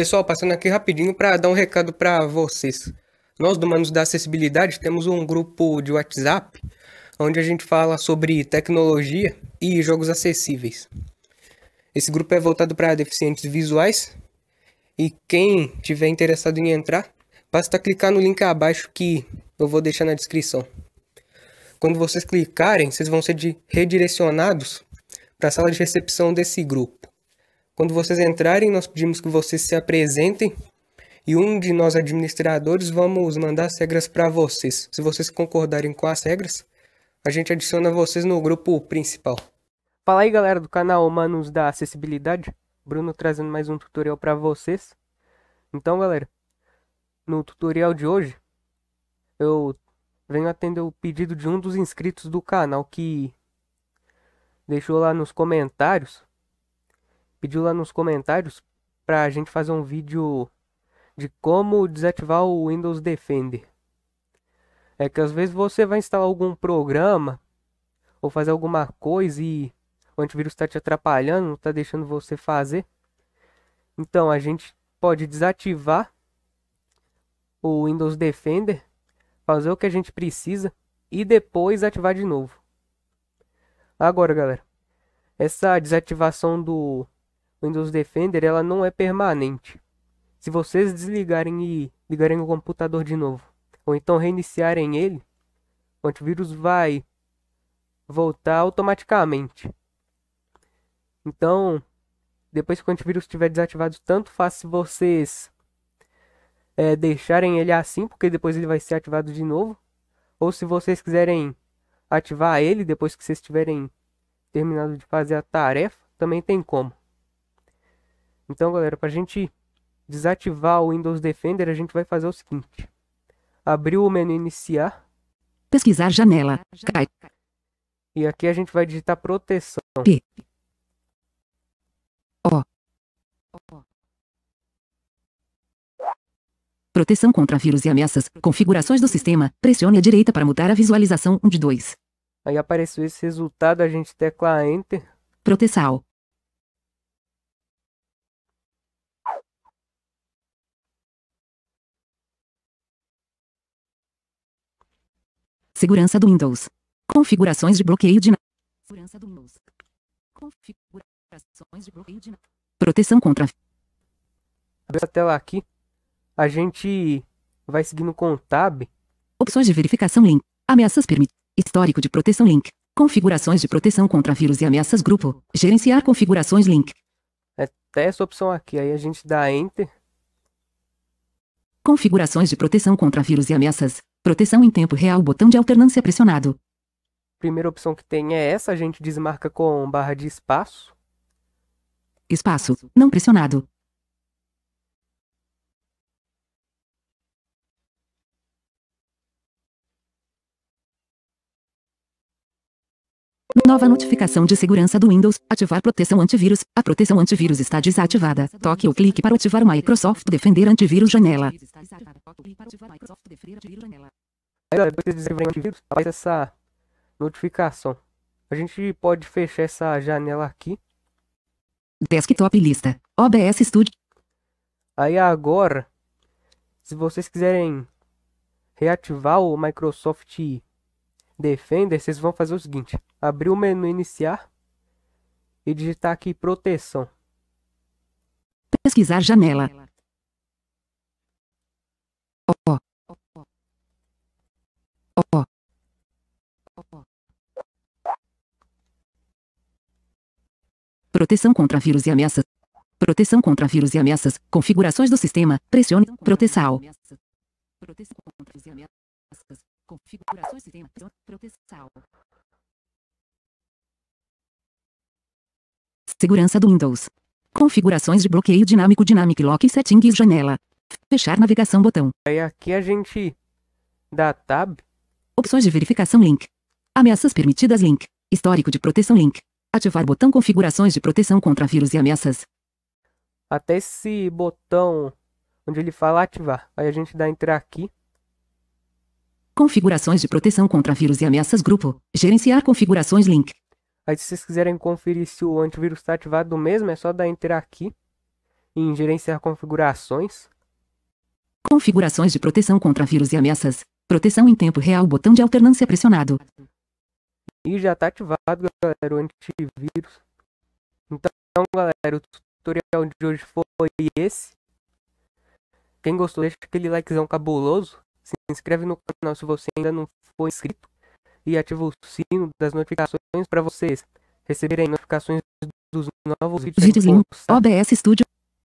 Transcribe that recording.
Pessoal, passando aqui rapidinho para dar um recado para vocês. Nós do Manos da Acessibilidade temos um grupo de WhatsApp onde a gente fala sobre tecnologia e jogos acessíveis. Esse grupo é voltado para deficientes visuais e quem tiver interessado em entrar, basta clicar no link abaixo que eu vou deixar na descrição. Quando vocês clicarem, vocês vão ser redirecionados para a sala de recepção desse grupo. Quando vocês entrarem, nós pedimos que vocês se apresentem e um de nós administradores vamos mandar as regras para vocês. Se vocês concordarem com as regras, a gente adiciona vocês no grupo principal. Fala aí galera do canal Manos da Acessibilidade, Bruno trazendo mais um tutorial para vocês. Então galera, no tutorial de hoje eu venho atender o pedido de um dos inscritos do canal que deixou lá nos comentários pediu lá nos comentários pra gente fazer um vídeo de como desativar o Windows Defender. É que às vezes você vai instalar algum programa ou fazer alguma coisa e o antivírus está te atrapalhando, não está deixando você fazer. Então a gente pode desativar o Windows Defender, fazer o que a gente precisa e depois ativar de novo. Agora, galera, essa desativação do Windows Defender ela não é permanente. Se vocês desligarem e ligarem o computador de novo, ou então reiniciarem ele, o antivírus vai voltar automaticamente. Então, depois que o antivírus estiver desativado, tanto faz se vocês é, deixarem ele assim, porque depois ele vai ser ativado de novo. Ou se vocês quiserem ativar ele depois que vocês tiverem terminado de fazer a tarefa, também tem como. Então, galera, para a gente desativar o Windows Defender, a gente vai fazer o seguinte. Abrir o menu iniciar. Pesquisar janela. Cai. E aqui a gente vai digitar proteção. P. O. Proteção contra vírus e ameaças. Configurações do sistema. Pressione a direita para mudar a visualização 1 de 2. Aí apareceu esse resultado, a gente tecla Enter. Proteção. Segurança do Windows. Configurações de bloqueio de Segurança do Windows. Configurações de bloqueio de Proteção contra Abre essa tela aqui. A gente vai seguindo com o tab. Opções de verificação link. Ameaças permit. Histórico de proteção link. Configurações de proteção contra vírus e ameaças grupo. Gerenciar configurações link. É até essa opção aqui. Aí a gente dá enter. Configurações de proteção contra vírus e ameaças. Proteção em tempo real, botão de alternância pressionado. Primeira opção que tem é essa, a gente desmarca com barra de espaço. Espaço, não pressionado. Nova notificação de segurança do Windows. Ativar proteção antivírus. A proteção antivírus está desativada. Toque ou clique para ativar o Microsoft Defender Antivírus Janela. Aí, depois de desativar o antivírus, faz essa notificação. A gente pode fechar essa janela aqui. Desktop lista. OBS Studio. Aí agora, se vocês quiserem reativar o Microsoft Defender, vocês vão fazer o seguinte. Abrir o menu iniciar e digitar aqui proteção. Pesquisar janela. Ó. Ó. Proteção contra vírus e ameaças. Proteção contra vírus e ameaças. Configurações do sistema. Pressione proteção. Proteção contra vírus e ameaças configurações proteção. Segurança do Windows. Configurações de bloqueio dinâmico, Dynamic Lock, Settings, janela. Fechar navegação, botão. Aí aqui a gente dá tab. Opções de verificação, link. Ameaças permitidas, link. Histórico de proteção, link. Ativar botão configurações de proteção contra vírus e ameaças. Até esse botão onde ele fala ativar. Aí a gente dá entrar aqui. Configurações de proteção contra vírus e ameaças grupo. Gerenciar configurações link. Aí se vocês quiserem conferir se o antivírus está ativado mesmo, é só dar enter aqui em gerenciar configurações. Configurações de proteção contra vírus e ameaças. Proteção em tempo real, botão de alternância pressionado. E já está ativado, galera, o antivírus. Então, galera, o tutorial de hoje foi esse. Quem gostou, deixa aquele likezão cabuloso. Se inscreve no canal se você ainda não for inscrito e ativa o sino das notificações para vocês receberem notificações dos novos vídeos. Vídeos OBS Studio.